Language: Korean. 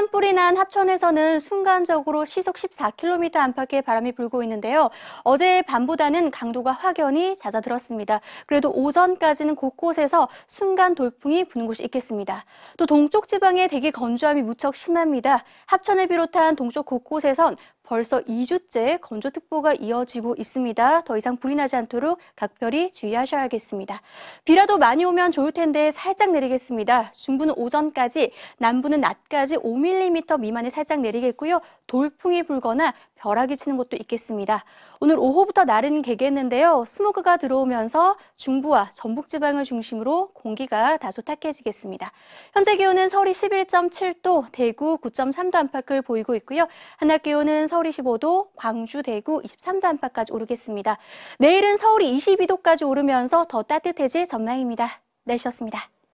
산불이 난 합천에서는 순간적으로 시속 14km 안팎의 바람이 불고 있는데요. 어제 밤보다는 강도가 확연히 잦아들었습니다. 그래도 오전까지는 곳곳에서 순간 돌풍이 부는 곳이 있겠습니다. 또 동쪽 지방에 대기 건조함이 무척 심합니다. 합천을 비롯한 동쪽 곳곳에선 벌써 2주째 건조특보가 이어지고 있습니다. 더 이상 불이 나지 않도록 각별히 주의하셔야겠습니다. 비라도 많이 오면 좋을 텐데 살짝 내리겠습니다. 중부는 오전까지, 남부는 낮까지 5mm 5mm 미만에 살짝 내리겠고요. 돌풍이 불거나 벼락이 치는 곳도 있겠습니다. 오늘 오후부터 날은 개겠는데요. 스모그가 들어오면서 중부와 전북 지방을 중심으로 공기가 다소 탁해지겠습니다. 현재 기온은 서울이 11.7도, 대구 9.3도 안팎을 보이고 있고요. 한낮 기온은 서울이 15도, 광주, 대구 23도 안팎까지 오르겠습니다. 내일은 서울이 22도까지 오르면서 더 따뜻해질 전망입니다. 내셨습니다.